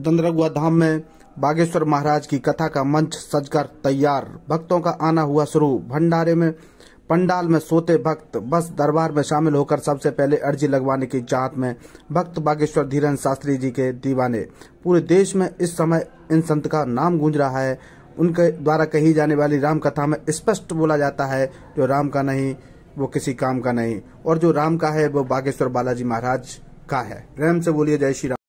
दंदरगुआ धाम में बागेश्वर महाराज की कथा का मंच सजकर तैयार भक्तों का आना हुआ शुरू भंडारे में पंडाल में सोते भक्त बस दरबार में शामिल होकर सबसे पहले अर्जी लगवाने की चाहत में भक्त बागेश्वर धीरन शास्त्री जी के दीवाने पूरे देश में इस समय इन संत का नाम गूंज रहा है उनके द्वारा कही जाने वाली राम कथा में स्पष्ट बोला जाता है जो राम का नहीं वो किसी काम का नहीं और जो राम का है वो बागेश्वर बालाजी महाराज का है प्रेम से बोलिए जय श्री राम